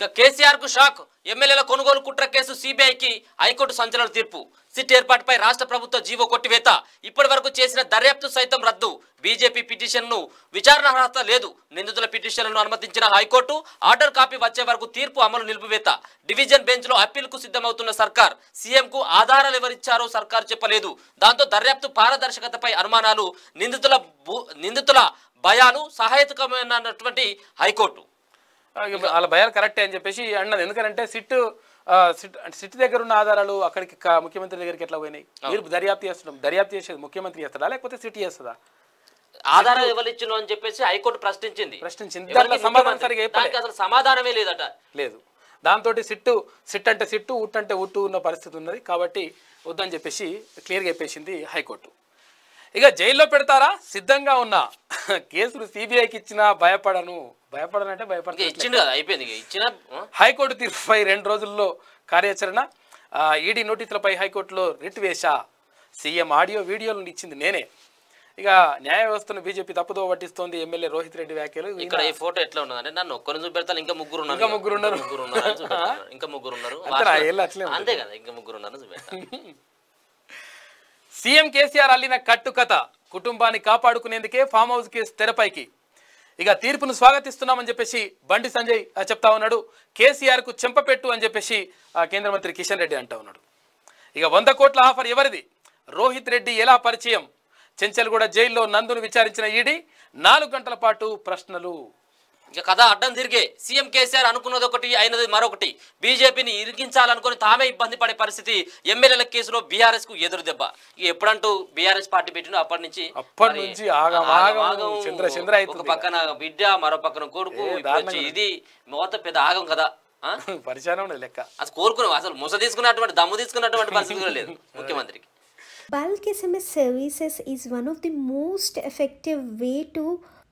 ఇక కేసీఆర్ కు షాక్ ఎమ్మెల్యేల కొనుగోలు కుట్ర కేసు సిబిఐకి హైకోర్టు సంచలన తీర్పు సిట్ ఏర్పాటుపై రాష్ట్ర ప్రభుత్వ జీవో కొట్టివేత ఇప్పటి వరకు చేసిన దర్యాప్తు సైతం రద్దు బీజేపీ పిటిషన్ను విచారణ అర్హత లేదు నిందితుల పిటిషన్లను అనుమతించిన హైకోర్టు ఆర్డర్ కాపీ వచ్చే వరకు తీర్పు అమలు నిలిపివేత డివిజన్ బెంచ్లో కు సిద్ధమవుతున్న సర్కార్ సీఎంకు ఆధారాలు ఎవరిచ్చారో సర్కార్ చెప్పలేదు దాంతో దర్యాప్తు పారదర్శకతపై అనుమానాలు నిందితుల నిందితుల భయాలు సహాయకమైనటువంటి హైకోర్టు వాళ్ళ భయాలు కరెక్టే అని చెప్పేసి అన్నది ఎందుకంటే సిట్ సిట్ దగ్గర ఉన్న ఆధారాలు అక్కడికి ముఖ్యమంత్రి దగ్గరికి ఎట్లా పోయినాయి మీరు దర్యాప్తు చేస్తున్నాం దర్యాప్తు చేసేది ముఖ్యమంత్రి చేస్తారా లేకపోతే సిట్ చేస్తుందా ఆధారాలు ఎవరిచ్చిను అని చెప్పేసి హైకోర్టు ప్రశ్నించింది ప్రశ్నించింది అసలు సమాధానమే లేదట లేదు దాంతో సిట్టు సిట్ అంటే సిట్టు ఉట్టు అంటే ఉట్టు ఉన్న పరిస్థితి ఉన్నది కాబట్టి వద్దని చెప్పేసి క్లియర్గా చెప్పేసింది హైకోర్టు ఇక జైల్లో పెడతారా సిద్ధంగా ఉన్న కేసులు సిబిఐకి ఇచ్చినా భయపడను భయపడనంటే భయపడను ఇచ్చింది కదా అయిపోయింది ఇచ్చిన హైకోర్టు తీర్పుపై రెండు రోజుల్లో కార్యాచరణ ఈడీ నోటీసులపై హైకోర్టులో రిట్ వేశా సీఎం ఆడియో వీడియోలను ఇచ్చింది నేనే ఇక న్యాయ వ్యవస్థను బీజేపీ తప్పుదో పట్టిస్తోంది ఎమ్మెల్యే రోహిత్ రెడ్డి వ్యాఖ్యలు ఇక్కడ ఈ ఫోటో ఎట్లా ఉన్నదంటే నన్ను ఒక్కరిని చూపెడతాను ఇంకా ముగ్గురు ఉన్నారు ఇంకా ముగ్గురు ఉన్నారు ముగ్గురు ఉన్నారు ఇంకా ముగ్గురు ఉన్నారు అంతే కదా ఇంకా ముగ్గురు ఉన్నారు చూపెడతాను సీఎం కేసీఆర్ అల్లిన కట్టుకథ కుటుంబాన్ని కాపాడుకునేందుకే ఫామ్ హౌస్ కేసు తెరపైకి ఇక తీర్పును స్వాగతిస్తున్నామని చెప్పేసి బండి సంజయ్ చెప్తా ఉన్నాడు కేసీఆర్ కు చెంపపెట్టు అని చెప్పేసి కేంద్ర మంత్రి కిషన్ రెడ్డి అంటా ఉన్నాడు ఇక వంద కోట్ల ఆఫర్ ఎవరిది రోహిత్ రెడ్డి ఎలా పరిచయం చెంచల్గూడ జైల్లో నందును విచారించిన ఈడీ నాలుగు గంటల పాటు ప్రశ్నలు ఇక కథ అడ్డం తిరిగే సీఎం కేసీఆర్ అనుకున్నది ఒకటి అయినది మరొకటి బీజేపీని ఇరికించాలనుకుని తామే ఇబ్బంది పడే పరిస్థితి ఎమ్మెల్యేల కేసులో బీఆర్ఎస్ కు ఎదురు దెబ్బ ఎప్పుడంటూ బీఆర్ఎస్ పార్టీ పెట్టిన అప్పటి నుంచి అప్పటి నుంచి ఒక పక్కన బిడ్డ మరో పక్కన కొడుకు ఇది మొత్తం పెద్ద ఆగం కదా పరిచయం లెక్క అసలు కోరుకున్నాం అసలు ముస తీసుకున్నటువంటి దమ్ము తీసుకున్నటువంటి పరిస్థితి కూడా లేదు ముఖ్యమంత్రికి Bulk SMS services is one of the most effective way to